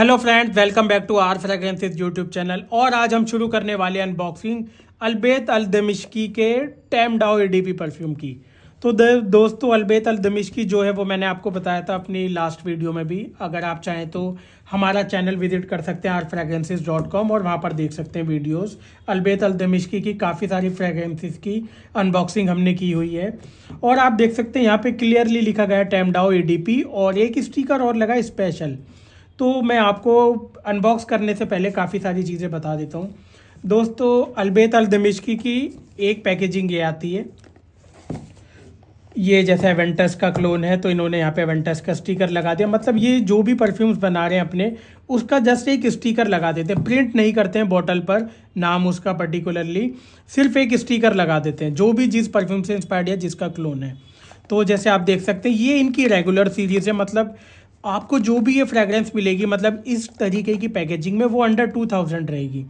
hello friends welcome back to our fragrances YouTube channel और आज हम शुरू करने वाले अनबॉक्सिंग अलबेत अलदमिश्की के टैम डाओ एडीपी परफ्यूम की तो दोस्तों अलबेत अलदमिश्की जो है वो मैंने आपको बताया था अपनी लास्ट वीडियो में भी अगर आप चाहें तो हमारा चैनल विजिट कर सकते हैं आर फ्रेग्रेंसेज डॉट कॉम और वहाँ पर देख सकते हैं वीडियोज़ अलबेत अलदमिश्की की काफ़ी सारी फ्रेग्रेंसेज की अनबॉक्सिंग हमने की हुई है और आप देख सकते हैं यहाँ पर क्लियरली लिखा गया टैम डाओ ए और एक स्टीकर और लगा स्पेशल तो मैं आपको अनबॉक्स करने से पहले काफ़ी सारी चीज़ें बता देता हूँ दोस्तों अलबेत अलदमिश्की की एक पैकेजिंग ये आती है ये जैसे एवेंटस का क्लोन है तो इन्होंने यहाँ पे एवेंटस का स्टिकर लगा दिया मतलब ये जो भी परफ्यूम्स बना रहे हैं अपने उसका जस्ट एक स्टिकर लगा देते हैं प्रिंट नहीं करते हैं बॉटल पर नाम उसका पर्टिकुलरली सिर्फ एक स्टिकर लगा देते हैं जो भी जिस परफ्यूम से इंस्पायर्ड है जिसका क्लोन है तो जैसे आप देख सकते हैं ये इनकी रेगुलर सीरीज़ है मतलब आपको जो भी ये फ्रेगरेंस मिलेगी मतलब इस तरीके की पैकेजिंग में वो अंडर टू थाउजेंड रहेगी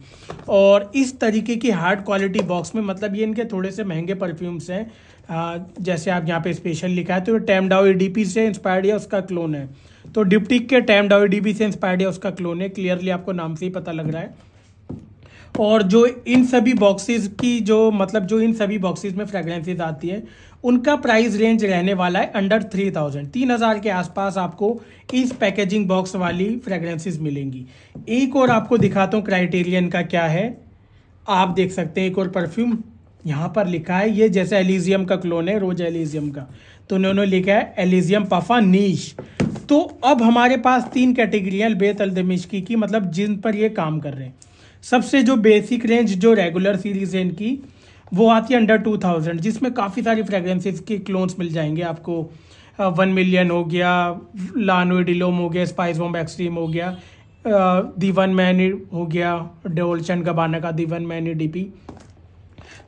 और इस तरीके की हार्ड क्वालिटी बॉक्स में मतलब ये इनके थोड़े से महंगे परफ्यूम्स हैं जैसे आप यहाँ पे स्पेशल लिखा है तो टैम टैमडाओ डी से इंस्पायर्ड या उसका क्लोन है तो डिप्टिक के टैम टैमडाओ डी से इंस्पायर्ड या उसका क्लोन है क्लियरली आपको नाम से ही पता लग रहा है और जो इन सभी बॉक्सेस की जो मतलब जो इन सभी बॉक्सेस में फ्रेगरेंसेज आती है उनका प्राइस रेंज रहने वाला है अंडर थ्री थाउजेंड तीन हज़ार के आसपास आपको इस पैकेजिंग बॉक्स वाली फ्रेगरेंसेज मिलेंगी एक और आपको दिखाता हूँ क्राइटेरियन का क्या है आप देख सकते हैं एक और परफ्यूम यहाँ पर लिखा है ये जैसे एलिजियम का क्लोन है रोज एलिजियम का तो उन्होंने लिखा है एलिजियम पफा नीश तो अब हमारे पास तीन कैटेगरियाँ बेतलदमिश्की की मतलब जिन पर ये काम कर रहे हैं सबसे जो बेसिक रेंज जो रेगुलर सीरीज़ है इनकी वो आती है अंडर टू थाउजेंड जिसमें काफ़ी सारी फ्रेगरेंसेज के क्लोन्स मिल जाएंगे आपको वन मिलियन हो गया लानो डिलोम हो गया स्पाइस बॉम्ब एक्सट्रीम हो गया दी वन मैन हो गया डोल्चन गबाना का दीवन मैनी डीपी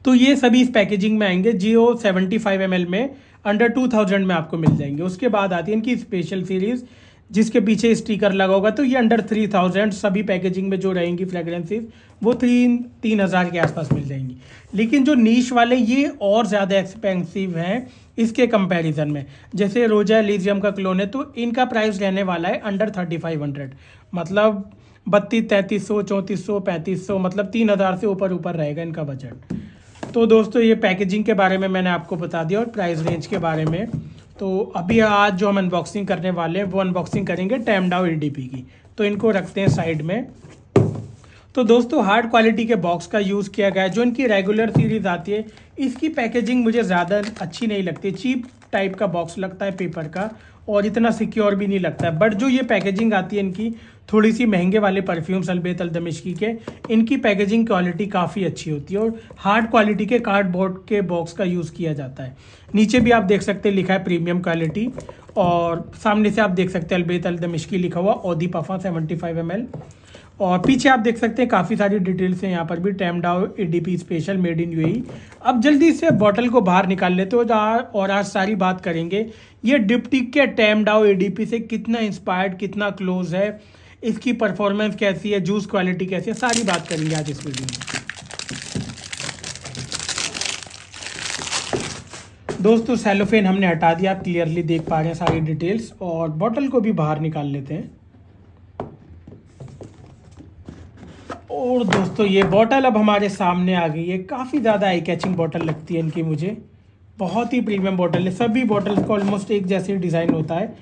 तो ये सभी इस पैकेजिंग में आएंगे जियो सेवेंटी फाइव एम में अंडर टू थाउजेंड में आपको मिल जाएंगे उसके बाद आती है इनकी स्पेशल सीरीज़ जिसके पीछे स्टिकर लगा होगा तो ये अंडर थ्री थाउजेंड सभी पैकेजिंग में जो रहेंगी फ्रेगरेंसेज वो थ्री तीन हज़ार के आसपास मिल जाएंगी लेकिन जो नीच वाले ये और ज़्यादा एक्सपेंसिव हैं इसके कंपैरिजन में जैसे रोजा एलिजियम का क्लोन है तो इनका प्राइस रहने वाला है अंडर थर्टी फाइव हंड्रेड मतलब बत्तीस तैंतीस सौ चौंतीस सौ पैंतीस सौ मतलब तीन हज़ार से ऊपर ऊपर रहेगा इनका बजट तो दोस्तों ये पैकेजिंग के बारे में मैंने आपको बता दिया और प्राइस रेंज के बारे में तो अभी आज जो हम अनबॉक्सिंग करने वाले हैं वो अनबॉक्सिंग करेंगे टैमडाउ ई की तो इनको रखते हैं साइड में तो दोस्तों हार्ड क्वालिटी के बॉक्स का यूज़ किया गया है जो इनकी रेगुलर सीरीज़ आती है इसकी पैकेजिंग मुझे ज़्यादा अच्छी नहीं लगती चीप टाइप का बॉक्स लगता है पेपर का और इतना सिक्योर भी नहीं लगता है बट जो ये पैकेजिंग आती है इनकी थोड़ी सी महंगे वाले परफ्यूम्स अलबेत अलदमिश्की के इनकी पैकेजिंग क्वालिटी काफ़ी अच्छी होती है और हार्ड क्वालिटी के कार्डबोर्ड के बॉक्स का यूज़ किया जाता है नीचे भी आप देख सकते हैं लिखा है प्रीमियम क्वालिटी और सामने से आप देख सकते हैं अलबेत अलदमिश्की लिखा हुआ ओदी पफा सेवेंटी फाइव एम एल और पीछे आप देख सकते हैं काफ़ी सारी डिटेल्स हैं यहाँ पर भी Tam Dao EDP special made in UAE अब जल्दी से बॉटल को बाहर निकाल लेते हो और आज सारी बात करेंगे ये डिप्टी के टैमडाओ एडीपी से कितना इंस्पायर्ड कितना क्लोज है इसकी परफॉर्मेंस कैसी है जूस क्वालिटी कैसी है सारी बात करेंगे आज इस वीडियो में दोस्तों सेलोफेन हमने हटा दिया आप क्लियरली देख पा रहे हैं सारी डिटेल्स और बॉटल को भी बाहर निकाल लेते हैं और दोस्तों ये बॉटल अब हमारे सामने आ गई है काफ़ी ज़्यादा आई कैचिंग बॉटल लगती है इनकी मुझे बहुत ही प्रीमियम बॉटल है सभी बॉटल्स को ऑलमोस्ट एक जैसे डिज़ाइन होता है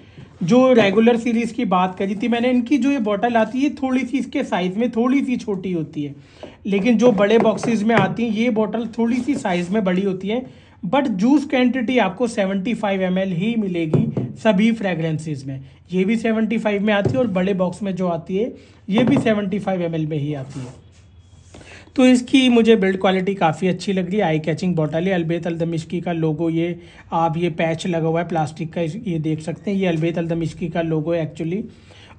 जो रेगुलर सीरीज़ की बात करी थी मैंने इनकी जो ये बॉटल आती है थोड़ी सी इसके साइज़ में थोड़ी सी छोटी होती है लेकिन जो बड़े बॉक्सेज में आती हैं ये बॉटल थोड़ी सी साइज़ में बड़ी होती है बट जूस क्वान्टिटी आपको 75 फाइव ही मिलेगी सभी फ्रेगरेंसेज में ये भी 75 में आती है और बड़े बॉक्स में जो आती है ये भी 75 फाइव में ही आती है तो इसकी मुझे बिल्ड क्वालिटी काफ़ी अच्छी लग रही है आई कैचिंग बॉटल है अलबेत अलदमिश्की का लोगो ये आप ये पैच लगा हुआ है प्लास्टिक का ये देख सकते हैं ये अलबेत अलदमिश्की का लोगो है एक्चुअली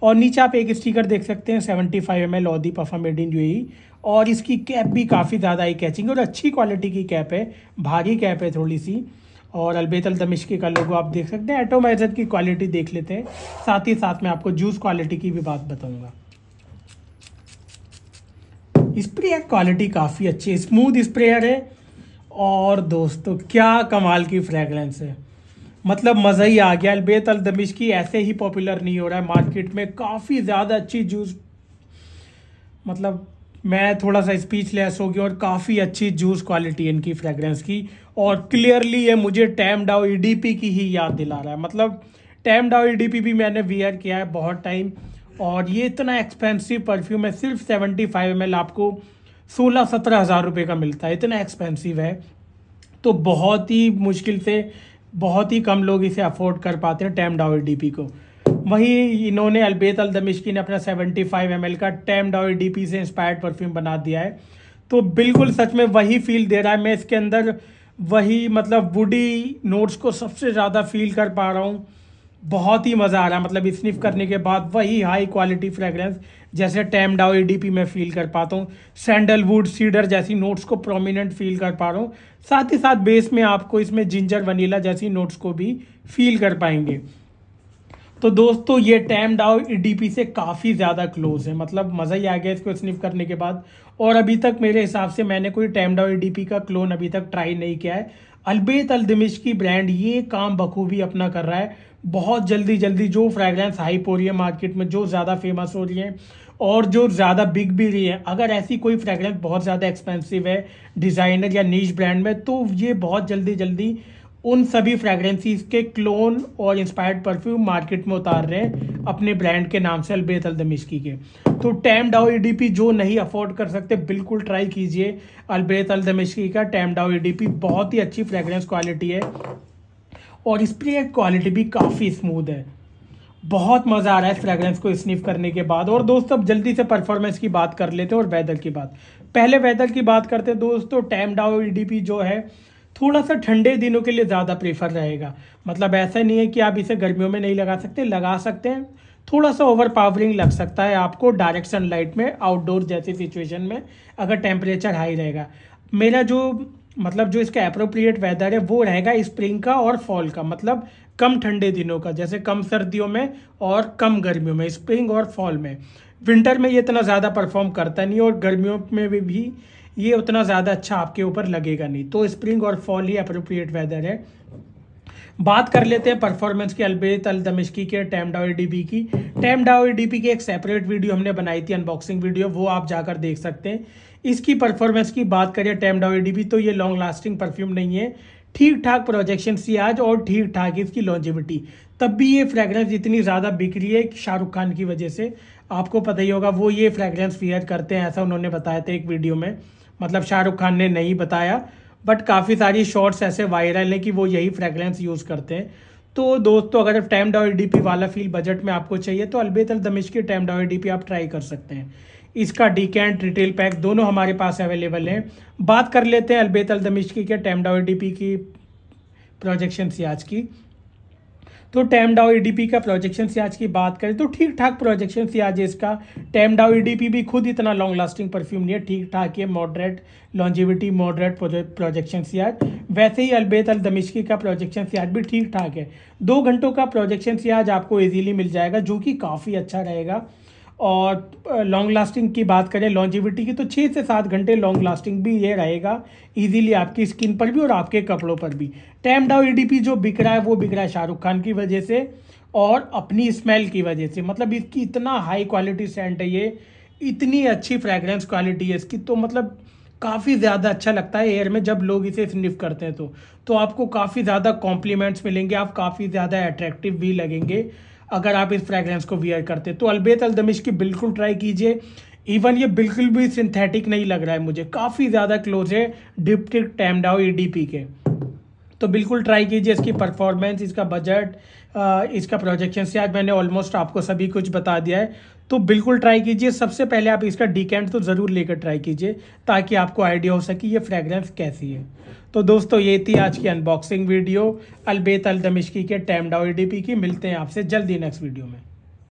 और नीचे आप एक स्टिकर देख सकते हैं सेवेंटी फाइव एम एल ऑदी पफा मेड इन यू और इसकी कैप भी काफ़ी ज़्यादा आई कैचिंग और अच्छी क्वालिटी की कैप है भारी कैप है थोड़ी सी और अलबेत अलदमिश्की का लोगो आप देख सकते हैं एटोमाइजर की क्वालिटी देख लेते हैं साथ ही साथ मैं आपको जूस क्वालिटी की भी बात बताऊँगा स्प्रेयर क्वालिटी काफ़ी अच्छी है स्मूथ स्प्रेयर है और दोस्तों क्या कमाल की फ्रेगरेंस है मतलब मज़ा ही आ गया अलबेत अलदमिश की ऐसे ही पॉपुलर नहीं हो रहा है मार्केट में काफ़ी ज़्यादा अच्छी जूस मतलब मैं थोड़ा सा स्पीच लेस हो गया और काफ़ी अच्छी जूस क्वालिटी इनकी फ्रेगरेंस की और क्लियरली ये मुझे टैम डाओ ई की ही याद दिला रहा है मतलब टैम डाओ ई भी मैंने वियर किया है बहुत टाइम और ये इतना एक्सपेंसिव परफ्यूम है सिर्फ सेवेंटी फाइव एम आपको सोलह सत्रह हज़ार रुपये का मिलता है इतना एक्सपेंसिव है तो बहुत ही मुश्किल से बहुत ही कम लोग इसे अफोर्ड कर पाते हैं टैम डावल डी को वहीं इन्होंने अलबेत अल दमिश्की ने अपना 75 फाइव एम का टैम डावल डी से इंस्पायर्ड परफ्यूम बना दिया है तो बिल्कुल सच में वही फील दे रहा है मैं इसके अंदर वही मतलब वुडी नोट्स को सबसे ज़्यादा फील कर पा रहा हूँ बहुत ही मज़ा आ रहा है मतलब स्निफ करने के बाद वही हाई क्वालिटी फ्रेगरेंस जैसे टैमडाओ डी में फील कर पाता हूँ सैंडलवुड सीडर जैसी नोट्स को प्रोमिनेंट फील कर पा रहा हूँ साथ ही साथ बेस में आपको इसमें जिंजर वनीला जैसी नोट्स को भी फील कर पाएंगे तो दोस्तों ये टैम डाउ ईडीपी से काफ़ी ज़्यादा क्लोज है मतलब मज़ा ही आ गया इसको स्निफ करने के बाद और अभी तक मेरे हिसाब से मैंने कोई टैम डाउ ईडीपी का क्लोन अभी तक ट्राई नहीं किया है अलबेत अलदमिश की ब्रांड ये काम बखूबी अपना कर रहा है बहुत जल्दी जल्दी जो फ्रेगरेंस हाइप हो रही है मार्केट में जो ज़्यादा फेमस हो रही है और जो ज़्यादा बिग भी रही है अगर ऐसी कोई फ्रेगरेंस बहुत ज़्यादा एक्सपेंसिव है डिज़ाइनर या नीच ब्रांड में तो ये बहुत जल्दी जल्दी उन सभी फ्रेगरेंसीज के क्लोन और इंस्पायर्ड परफ्यूम मार्केट में उतार रहे हैं अपने ब्रांड के नाम से अलबेत अलदमिश्की के तो टैम डाओ ई जो नहीं अफोर्ड कर सकते बिल्कुल ट्राई कीजिए अलबेत अलदमिश्की का टैम डाओ ई बहुत ही अच्छी फ्रेगरेंस क्वालिटी है और इसकी क्वालिटी भी काफ़ी स्मूथ है बहुत मज़ा आ रहा है फ्रेगरेंस को स्निफ करने के बाद और दोस्त अब जल्दी से परफॉर्मेंस की बात कर लेते हैं और वेदर की बात पहले वेदर की बात करते हैं दोस्तों टैम डाओ ई जो है थोड़ा सा ठंडे दिनों के लिए ज़्यादा प्रेफर रहेगा मतलब ऐसा नहीं है कि आप इसे गर्मियों में नहीं लगा सकते लगा सकते हैं थोड़ा सा ओवर पावरिंग लग सकता है आपको डायरेक्ट सनलाइट में आउटडोर जैसी सिचुएशन में अगर टेम्परेचर हाई रहेगा मेरा जो मतलब जो इसका अप्रोप्रिएट वेदर है वो रहेगा स्प्रिंग का और फॉल का मतलब कम ठंडे दिनों का जैसे कम सर्दियों में और कम गर्मियों में स्प्रिंग और फॉल में विंटर में ये इतना ज़्यादा परफॉर्म करता नहीं और गर्मियों में भी, भी ये उतना ज़्यादा अच्छा आपके ऊपर लगेगा नहीं तो स्प्रिंग और फॉल ही अप्रोप्रिएट वेदर है बात कर लेते हैं परफॉर्मेंस की अलबेत अल दमिश्की के टैम डाओ डीपी की टैम डाओ डीपी की एक सेपरेट वीडियो हमने बनाई थी अनबॉक्सिंग वीडियो वो आप जाकर देख सकते हैं इसकी परफॉर्मेंस की बात करें टैम डाओ डीपी तो ये लॉन्ग लास्टिंग परफ्यूम नहीं है ठीक ठाक प्रोजेक्शन सी आज और ठीक ठाक इसकी लॉन्जिविटी तब भी ये फ्रेगरेंस जितनी ज़्यादा बिक रही है शाहरुख खान की वजह से आपको पता ही होगा वो ये फ्रेगरेंस फेयर करते हैं ऐसा उन्होंने बताया था एक वीडियो में मतलब शाहरुख खान ने नहीं बताया बट काफ़ी सारी शॉर्ट्स ऐसे वायरल हैं कि वो यही फ्रेगरेंस यूज़ करते हैं तो दोस्तों अगर टैम डावर डी वाला फील बजट में आपको चाहिए तो अलबेत दमिश की टैम डावर डी आप ट्राई कर सकते हैं इसका डी कैंड रिटेल पैक दोनों हमारे पास अवेलेबल हैं बात कर लेते हैं अलबेत अल दमिश्की के टैम डावर डी की प्रोजेक्शन से आज की तो टैम डाओ ईडीपी का प्रोजेक्शन से आज की बात करें तो ठीक ठाक प्रोजेक्शन से आज इसका टैम डाओ ईडीपी भी खुद इतना लॉन्ग लास्टिंग परफ्यूम नहीं है ठीक ठाक है मॉडरेट लॉन्जिविटी मॉडरेट प्रोजेक्शन से आज वैसे ही अलबेत अल दमिश्की का प्रोजेक्शन से आज भी ठीक ठाक है दो घंटों का प्रोजेक्शन से आज आपको ईजिली मिल जाएगा जो कि काफ़ी अच्छा रहेगा और लॉन्ग लास्टिंग की बात करें लॉन्जिविटी की तो छः से सात घंटे लॉन्ग लास्टिंग भी ये रहेगा इजीली आपकी स्किन पर भी और आपके कपड़ों पर भी टैम डाउ ई जो बिक रहा है वो बिक रहा है शाहरुख खान की वजह से और अपनी स्मेल की वजह से मतलब इसकी इतना हाई क्वालिटी सेंट है ये इतनी अच्छी फ्रेगरेंस क्वालिटी है इसकी तो मतलब काफ़ी ज़्यादा अच्छा लगता है एयर में जब लोग इसे स्निफ करते हैं तो तो आपको काफ़ी ज़्यादा कॉम्प्लीमेंट्स मिलेंगे आप काफ़ी ज़्यादा अट्रैक्टिव भी लगेंगे अगर आप इस फ्रेगरेंस को वियर करते तो अलबेत अलदमिश की बिल्कुल ट्राई कीजिए इवन ये बिल्कुल भी सिंथेटिक नहीं लग रहा है मुझे काफ़ी ज़्यादा क्लोज है डिप्टिक टैमडाओ ई के तो बिल्कुल ट्राई कीजिए इसकी परफॉर्मेंस इसका बजट इसका प्रोजेक्शन से आज मैंने ऑलमोस्ट आपको सभी कुछ बता दिया है तो बिल्कुल ट्राई कीजिए सबसे पहले आप इसका डिकेंट तो ज़रूर लेकर ट्राई कीजिए ताकि आपको आइडिया हो सके ये फ्रेगरेंस कैसी है तो दोस्तों ये थी आज की अनबॉक्सिंग वीडियो अलबेत अल दमिश्की के टैम डाओ की मिलते हैं आपसे जल्दी नेक्स्ट वीडियो में